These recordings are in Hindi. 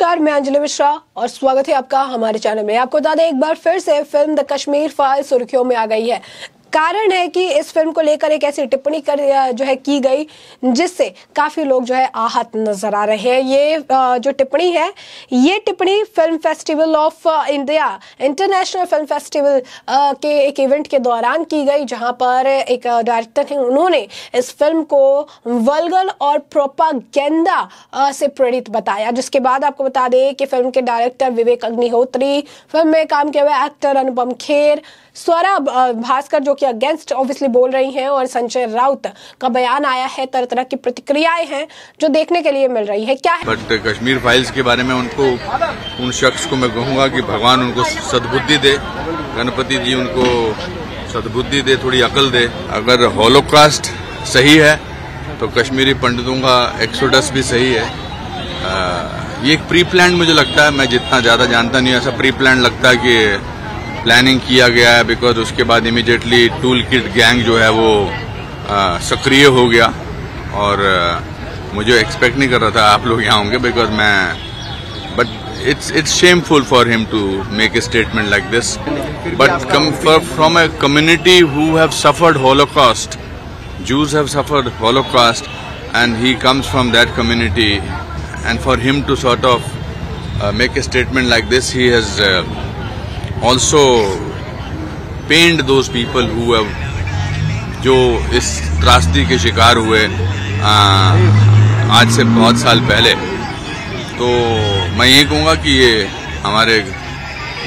नमस्कार मैं अंजलि मिश्रा और स्वागत है आपका हमारे चैनल में आपको बता दें एक बार फिर से फिल्म द कश्मीर फाइल सुर्खियों में आ गई है कारण है कि इस फिल्म को लेकर एक ऐसी टिप्पणी कर जो है की गई जिससे काफ़ी लोग जो है आहत नजर आ रहे हैं ये जो टिप्पणी है ये टिप्पणी film festival of India international film festival के एक इवेंट के दौरान की गई जहां पर एक डायरेक्टर हैं उन्होंने इस फिल्म को वलगल और प्रोपागेंदा से प्रेरित बताया जिसके बाद आपको बता दें कि फिल्म के डायरेक्टर विवेक अग्निहोत्री फिल्म में काम किए हुए एक्टर अनुपम खेर स्वरा भास्कर जो कि अगेंस्ट ऑब्वियसली बोल रही हैं और संजय राउत का बयान आया है तरह तरह की प्रतिक्रियाएं हैं जो देखने के लिए मिल रही है क्या है बट कश्मीर फाइल्स के बारे में उनको उन शख्स को मैं कहूँगा कि भगवान उनको सदबुद्धि दे गणपति जी उनको सदबुद्धि दे थोड़ी अकल दे अगर होलोकास्ट सही है तो कश्मीरी पंडितों का एक्सोडस भी सही है आ, ये एक प्री प्लान मुझे लगता है मैं जितना ज़्यादा जानता नहीं ऐसा प्री प्लान लगता है कि प्लानिंग किया गया है बिकॉज उसके बाद इमिडिएटली टूल किट गैंग जो है वो सक्रिय हो गया और मुझे एक्सपेक्ट नहीं कर रहा था आप लोग यहाँ होंगे बिकॉज मैं but it's it's shameful for him to make a statement like this but come from a community who have suffered Holocaust Jews have suffered Holocaust and caste and he comes community that community and for him to uh, of make a statement like this he has also pained those people हुए जो इस त्रासदी के शिकार हुए आ, आज से बहुत साल पहले तो मैं ये कहूँगा कि ये हमारे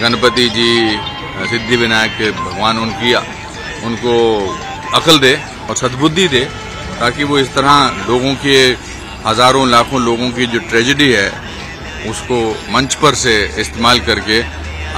गणपति जी सिद्धि विनायक के भगवान उनकी उनको अकल दे और सद्बुद्धि दे ताकि वो इस तरह लोगों के हज़ारों लाखों लोगों की जो ट्रेजिडी है उसको मंच पर से इस्तेमाल करके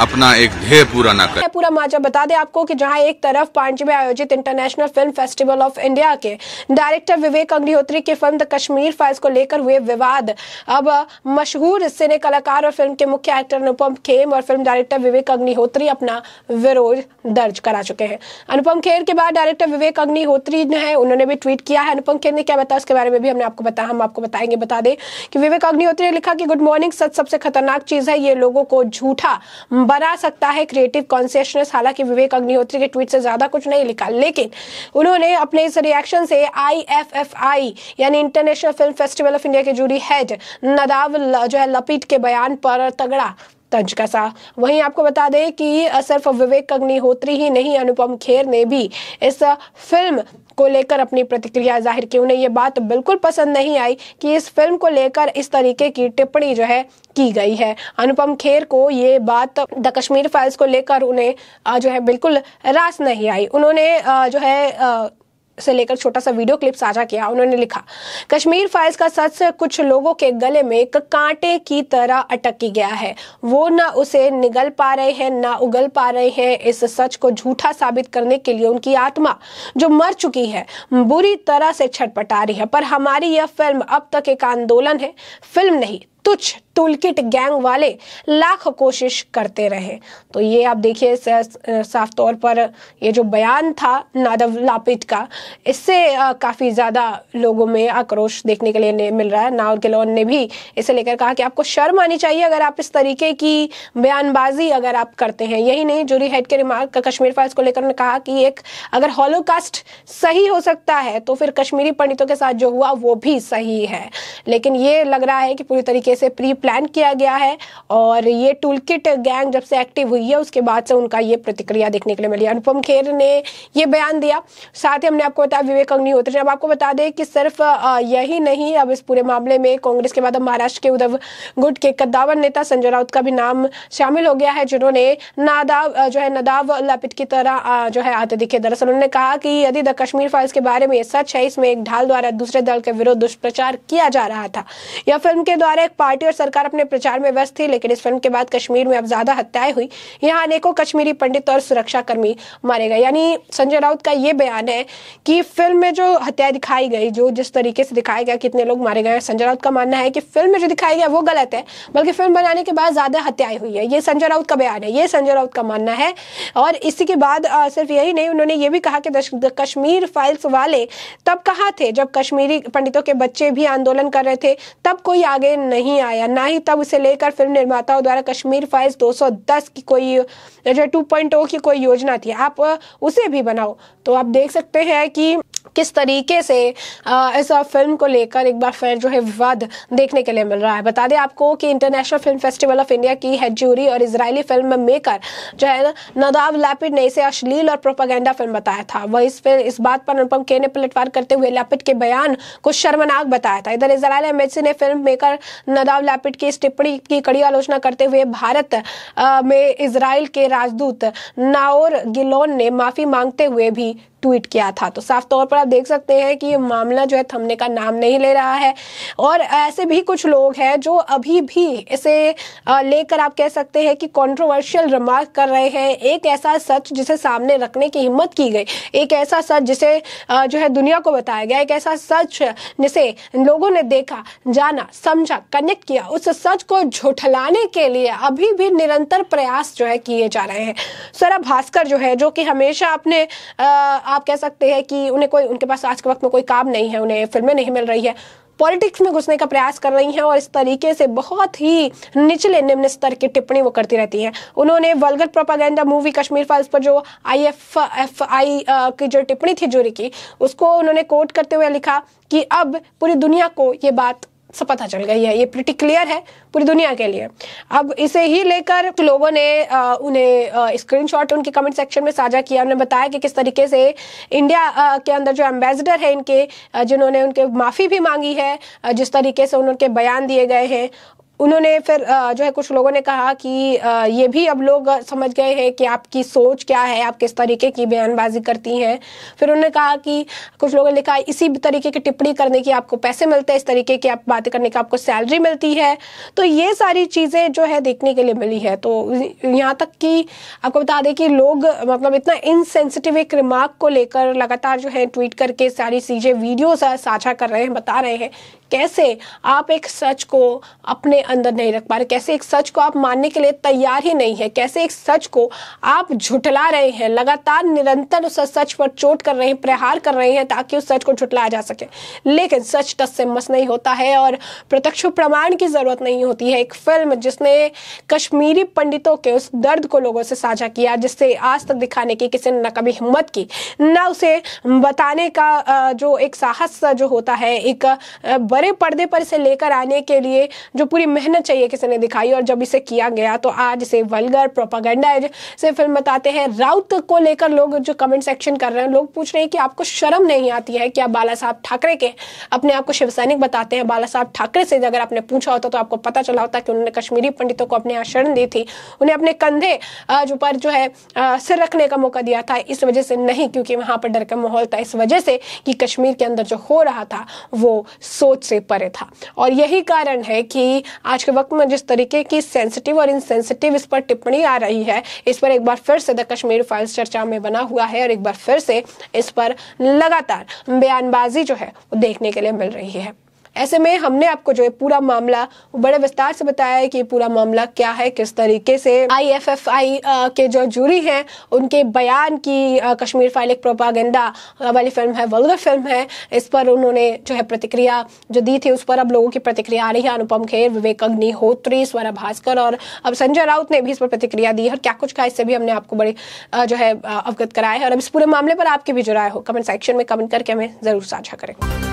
अपना एक ध्येय पूरा ना करें पूरा माजा बता दे आपको कि जहां एक तरफ पांच में आयोजित international film festival of India के डायरेक्टर विवेक अग्निहोत्री की फिल्म द कश्मीर फाइल्स को लेकर हुए विवाद अब मशहूर सिने कलाकार और फिल्म के मुख्य एक्टर अनुपम खेम और फिल्म डायरेक्टर विवेक अग्निहोत्री अपना विरोध दर्ज करा चुके हैं अनुपम खेर के बाद डायरेक्टर विवेक अग्निहोत्री ने है उन्होंने भी ट्वीट किया है अनुपम खेर ने क्या बताया उसके बारे में भी हमने आपको बताया हम आपको बताएंगे बता दें कि विवेक अग्निहोत्री ने लिखा कि गुड मॉर्निंग सच सबसे खतरनाक चीज है ये लोगों को झूठा बना सकता है क्रिएटिव कॉन्सियसनेस हालांकि विवेक अग्निहोत्री के ट्वीट से ज्यादा कुछ नहीं लिखा लेकिन उन्होंने अपने इस रिएक्शन से आई यानी international film festival of India के जूरी हेड नदाव जो है लपीट के बयान पर तगड़ा तंज कसा वहीं आपको बता दें कि सिर्फ विवेक अग्निहोत्री ही नहीं अनुपम खेर ने भी इस फिल्म को लेकर अपनी प्रतिक्रिया जाहिर की उन्हें ये बात बिल्कुल पसंद नहीं आई कि इस फिल्म को लेकर इस तरीके की टिप्पणी जो है की गई है अनुपम खेर को ये बात द कश्मीर फाइल्स को लेकर उन्हें जो है बिल्कुल रास नहीं आई उन्होंने जो है से लेकर छोटा सा वीडियो क्लिप साझा किया उन्होंने लिखा कश्मीर फाइल्स का सच कुछ लोगों के गले में एक कांटे की तरह अटकी गया है वो ना उसे निगल पा रहे हैं ना उगल पा रहे हैं इस सच को झूठा साबित करने के लिए उनकी आत्मा जो मर चुकी है बुरी तरह से छटपटा रही है पर हमारी यह फिल्म अब तक एक आंदोलन है फिल्म नहीं तुच्छ टूलकिट गैंग वाले लाख कोशिश करते रहे तो ये आप देखिए साफ तौर पर ये जो बयान था नादव लापिट का इससे काफ़ी ज़्यादा लोगों में आक्रोश देखने के लिए मिल रहा है नाव गिलोन ने भी इसे लेकर कहा कि आपको शर्म आनी चाहिए अगर आप इस तरीके की बयानबाजी अगर आप करते हैं यही नहीं जूरी हेड के रिमार्क का कश्मीर फाइल्स को लेकर उन्होंने कहा कि एक अगर हॉलोकास्ट सही हो सकता है तो फिर कश्मीरी पंडितों के साथ जो हुआ वो भी सही है लेकिन ये लग रहा है कि पूरी तरीके तरीके से प्री प्लान किया गया है और ये टूल गैंग जब से एक्टिव हुई है उसके बाद से उनका ये प्रतिक्रिया देखने के लिए मिली अनुपम खेर ने ये बयान दिया साथ ही हमने आपको बताया विवेक अग्निहोत्री अब आपको बता दें कि सिर्फ यही नहीं अब इस पूरे मामले में कांग्रेस के बाद अब महाराष्ट्र के उद्धव गुट के कद्दावर नेता संजय राउत का भी नाम शामिल हो गया है जिन्होंने नादाव जो है नदाव लपिट की तरह जो है आते दिखे दरअसल उन्होंने कहा कि यदि द कश्मीर फाइल्स के बारे में सच है इसमें एक ढाल द्वारा दूसरे दल के विरोध दुष्प्रचार किया जा रहा था यह फिल्म के द्वारा एक पार्टी और सरकार अपने प्रचार में व्यस्त थी लेकिन इस फिल्म के बाद कश्मीर में अब ज्यादा हत्याएं हुई यहाँ अनेकों कश्मीरी पंडित और सुरक्षा कर्मी मारे गए यानी संजय राउत का ये बयान है कि फिल्म में जो हत्याएं दिखाई गई जो जिस तरीके से दिखाया गया कितने लोग मारे गए संजय राउत का मानना है कि फिल्म में जो दिखाया गया वो गलत है बल्कि फिल्म बनाने के बाद ज्यादा हत्याएं हुई है ये संजय राउत का बयान है ये संजय राउत का मानना है और इसी के बाद सिर्फ यही नहीं उन्होंने ये भी कहा कि कश्मीर फाइल्स वाले तब कहा थे जब कश्मीरी पंडितों के बच्चे भी आंदोलन कर रहे थे तब कोई आगे नहीं नहीं आया ना ही तब उसे लेकर फिल्म निर्माताओं द्वारा कश्मीर फाइल्स 210 की कोई जो अच्छा, टू पॉइंट की कोई योजना थी आप उसे भी बनाओ तो आप देख सकते हैं कि किस तरीके से इस फिल्म को लेकर एक बार फिर जो है विवाद देखने के लिए मिल रहा है बता दें आपको कि international film festival of India की हेड जूरी और इजरायली फिल्म मेकर जो है नदाब लैपिड ने इसे अश्लील और प्रोपागेंडा फिल्म बताया था वह इस फिल्म इस बात पर अनुपम के ने पलटवार करते हुए लैपिड के बयान को शर्मनाक बताया था इधर इसराइल एमएचसी ने फिल्म मेकर न नदाव लैपिट की इस टिप्पणी की कड़ी आलोचना करते हुए भारत में इसराइल के राजदूत नाओर गिलोन ने माफी मांगते हुए भी ट्वीट किया था तो साफ तौर पर आप देख सकते हैं कि ये मामला जो है थमने का नाम नहीं ले रहा है और ऐसे भी कुछ लोग हैं जो अभी भी इसे लेकर आप कह सकते हैं कि कंट्रोवर्शियल रिमार्क कर रहे हैं एक ऐसा सच जिसे सामने रखने की हिम्मत की गई एक ऐसा सच जिसे जो है दुनिया को बताया गया एक ऐसा सच जिसे लोगों ने देखा जाना समझा कन्या कनेक्ट किया उस सच को झुठलाने के लिए अभी भी निरंतर प्रयास जो है किए जा रहे हैं सरा भास्कर जो है जो कि हमेशा अपने आप कह सकते हैं कि उन्हें कोई उनके पास आज के वक्त में कोई काम नहीं है उन्हें फिल्में नहीं मिल रही है पॉलिटिक्स में घुसने का प्रयास कर रही हैं और इस तरीके से बहुत ही निचले निम्न स्तर की टिप्पणी वो करती रहती हैं उन्होंने vulgar propaganda movie Kashmir Files पर जो आई एफ एफ आई की जो टिप्पणी थी जूरी की उसको उन्होंने कोट करते हुए लिखा कि अब पूरी दुनिया को ये बात सब पता चल गई है ये प्रिटी क्लियर है पूरी दुनिया के लिए अब इसे ही लेकर लोगों ने आ, उन्हें स्क्रीनशॉट उनके कमेंट सेक्शन में साझा किया उन्होंने बताया कि किस तरीके से इंडिया आ, के अंदर जो एम्बेसडर है इनके जिन्होंने उनके माफ़ी भी मांगी है जिस तरीके से उनके बयान दिए गए हैं उन्होंने फिर जो है कुछ लोगों ने कहा कि ये भी अब लोग समझ गए हैं कि आपकी सोच क्या है आप किस तरीके की बयानबाजी करती हैं फिर उन्होंने कहा कि कुछ लोगों ने लिखा इसी तरीके की टिप्पणी करने की आपको पैसे मिलते हैं इस तरीके की आप बातें करने की आपको सैलरी मिलती है तो ये सारी चीज़ें जो है देखने के लिए मिली है तो यहाँ तक कि आपको बता दें कि लोग मतलब इतना इनसेंसिटिव एक रिमार्क को लेकर लगातार जो है ट्वीट करके सारी चीज़ें वीडियोज साझा कर रहे हैं बता रहे हैं कैसे आप एक सच को अपने अंदर नहीं रख पा रहे कैसे एक सच को आप मानने के लिए तैयार ही नहीं है कैसे एक सच को आप झुटला रहे हैं लगातार निरंतर उस सच पर चोट कर रहे हैं प्रहार कर रहे हैं ताकि उस सच को झुटलाया जा सके लेकिन सच टस से मस नहीं होता है और प्रत्यक्ष प्रमाण की जरूरत नहीं होती है एक फिल्म जिसने कश्मीरी पंडितों के उस दर्द को लोगों से साझा किया जिससे आज तक दिखाने की किसी ने न कभी हिम्मत की न उसे बताने का जो एक साहस जो होता है एक बड़े बड़े पर्दे पर इसे लेकर आने के लिए जो पूरी मेहनत चाहिए किसी ने दिखाई और जब इसे किया गया तो आज इसे वलगर प्रोपागेंडा से फिल्म बताते हैं राउत को लेकर लोग जो कमेंट सेक्शन कर रहे हैं लोग पूछ रहे हैं कि आपको शर्म नहीं आती है क्या बाला साहब ठाकरे के अपने आप को शिवसैनिक बताते हैं बाला साहब ठाकरे से अगर आपने पूछा होता तो आपको पता चला होता कि उन्होंने कश्मीरी पंडितों को अपने यहाँ शरण दी थी उन्हें अपने कंधे पर जो है सिर रखने का मौका दिया था इस वजह से नहीं क्योंकि वहां पर डर का माहौल था इस वजह से कि कश्मीर के अंदर जो हो रहा था वो सोच से परे था और यही कारण है कि आज के वक्त में जिस तरीके की सेंसिटिव और इनसेंसिटिव इस पर टिप्पणी आ रही है इस पर एक बार फिर से द कश्मीर फाइल्स चर्चा में बना हुआ है और एक बार फिर से इस पर लगातार बयानबाजी जो है वो देखने के लिए मिल रही है ऐसे में हमने आपको जो है पूरा मामला बड़े विस्तार से बताया है कि पूरा मामला क्या है किस तरीके से आईएफएफआई के जो जूरी हैं उनके बयान की कश्मीर फाइल एक प्रोपागेंडा वाली फिल्म है वल्गर फिल्म है इस पर उन्होंने जो है प्रतिक्रिया जो दी थी उस पर अब लोगों की प्रतिक्रिया आ रही है अनुपम खेर विवेक अग्निहोत्री स्वरा भास्कर और अब संजय राउत ने भी इस पर प्रतिक्रिया दी और क्या कुछ कहा इससे भी हमने आपको बड़े जो है अवगत कराया है और अब इस पूरे मामले पर आपकी भी जो राय हो कमेंट सेक्शन में कमेंट करके हमें ज़रूर साझा करें